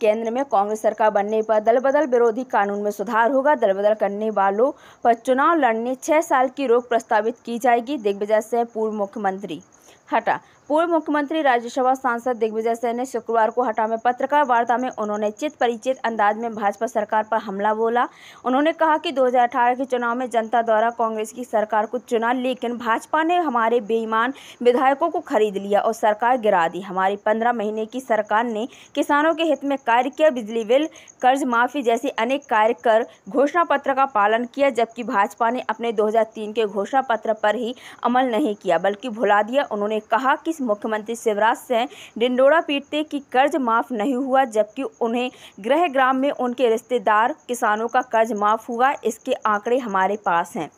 केंद्र में कांग्रेस सरकार बनने पर दल बदल विरोधी कानून में सुधार होगा दल बदल करने वालों पर चुनाव लड़ने छह साल की रोक प्रस्तावित की जाएगी दिग्विजय सिंह पूर्व मुख्यमंत्री हटा पूर्व मुख्यमंत्री राज्यसभा सांसद दिग्विजय सिंह ने शुक्रवार को हटा में पत्रकार वार्ता में उन्होंने चित परिचित अंदाज में भाजपा सरकार पर हमला बोला उन्होंने कहा कि 2018 के चुनाव में जनता द्वारा कांग्रेस की सरकार को चुना लेकिन भाजपा ने हमारे बेईमान विधायकों को खरीद लिया और सरकार गिरा दी हमारी पंद्रह महीने की सरकार ने किसानों के हित में कार्य किया बिजली बिल कर्ज माफी जैसे अनेक कार्य कर घोषणा पत्र का पालन किया जबकि भाजपा ने अपने दो के घोषणा पत्र पर ही अमल नहीं किया बल्कि भुला दिया उन्होंने कहा कि मुख्यमंत्री शिवराज सिंह डिंडोरा पीटते कि कर्ज माफ़ नहीं हुआ जबकि उन्हें गृह ग्राम में उनके रिश्तेदार किसानों का कर्ज माफ़ हुआ इसके आंकड़े हमारे पास हैं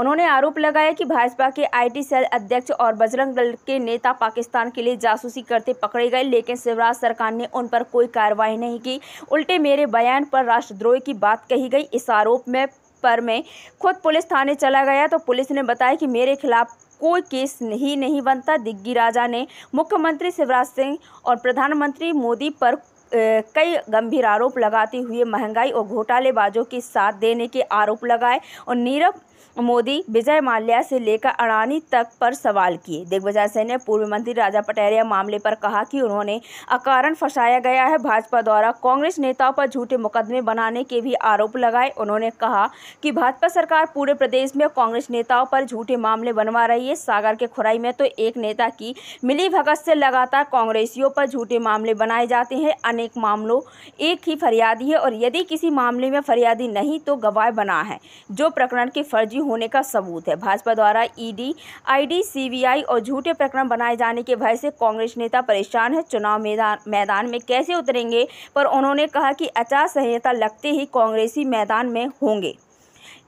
उन्होंने आरोप लगाया कि भाजपा के आईटी सेल अध्यक्ष और बजरंग दल के नेता पाकिस्तान के लिए जासूसी करते पकड़े गए लेकिन शिवराज सरकार ने उन पर कोई कार्रवाई नहीं की उल्टे मेरे बयान पर राष्ट्रद्रोह की बात कही गई इस आरोप में पर मैं खुद पुलिस थाने चला गया तो पुलिस ने बताया कि मेरे खिलाफ कोई केस नहीं नहीं बनता दिग्गी राजा ने मुख्यमंत्री शिवराज सिंह और प्रधानमंत्री मोदी पर कई गंभीर आरोप लगाते हुए महंगाई और घोटालेबाजों के साथ देने के आरोप लगाए और नीरव मोदी विजय माल्या से लेकर अडानी तक पर सवाल किए दिग्विजय सिंह ने पूर्व मंत्री राजा पटेरिया मामले पर कहा कि उन्होंने अकारण फंसाया गया है भाजपा द्वारा कांग्रेस नेताओं पर झूठे मुकदमे बनाने के भी आरोप लगाए उन्होंने कहा कि भाजपा सरकार पूरे प्रदेश में कांग्रेस नेताओं पर झूठे मामले बनवा रही है सागर के खुराई में तो एक नेता की मिली भगत से लगातार कांग्रेसियों पर झूठे मामले बनाए जाते हैं अनेक मामलों एक ही फरियादी है और यदि किसी मामले में फरियादी नहीं तो गवाह बना है जो प्रकरण के फर्ज फर्जी होने का सबूत है भाजपा द्वारा ईडी आईडी सीबीआई और झूठे प्रकरण बनाए जाने के भय से कांग्रेस नेता परेशान है चुनाव मैदान मैदान में कैसे उतरेंगे पर उन्होंने कहा कि आचार संहिता लगते ही कांग्रेसी मैदान में होंगे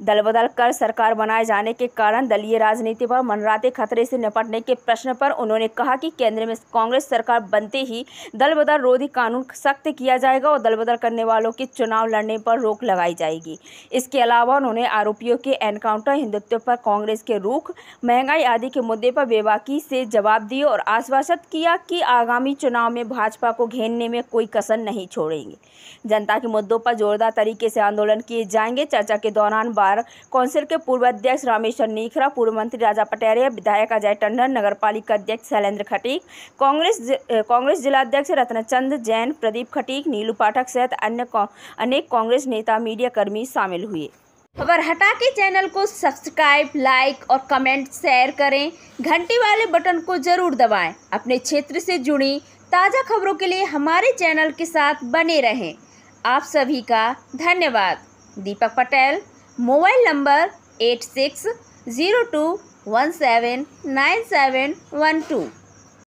दलबदल कर सरकार बनाए जाने के कारण दलीय राजनीति पर मनराते खतरे से निपटने के प्रश्न पर उन्होंने कहा कि केंद्र में कांग्रेस सरकार बनते ही दल बदल रोधी कानून सख्त किया जाएगा और दल बदल करने वालों के चुनाव लड़ने पर रोक लगाई जाएगी इसके अलावा उन्होंने आरोपियों के एनकाउंटर हिंदुत्व पर कांग्रेस के रूख महंगाई आदि के मुद्दे पर बेबाकी से जवाब दिए और आश्वासित किया कि आगामी चुनाव में भाजपा को घेरने में कोई कसर नहीं छोड़ेंगे जनता के मुद्दों पर जोरदार तरीके से आंदोलन किए जाएंगे चर्चा के दौरान खान बार काउंसिल के पूर्व अध्यक्ष रामेश्वर नीखरा पूर्व मंत्री राजा पटेरिया विधायक अजय टंडन नगर पालिका अध्यक्ष शैलेंद्र खटीक कांग्रेस कांग्रेस जिलाध्यक्ष रत्नचंद जैन प्रदीप खटीक नीलू पाठक सहित अन्य अनेक कांग्रेस नेता मीडिया कर्मी शामिल हुए खबर हटा के चैनल को सब्सक्राइब लाइक और कमेंट शेयर करें घंटी वाले बटन को जरूर दबाएं अपने क्षेत्र से जुड़ी ताज़ा खबरों के लिए हमारे चैनल के साथ बने रहें आप सभी का धन्यवाद Deepak Patel mobile number eight six zero two one seven nine seven one to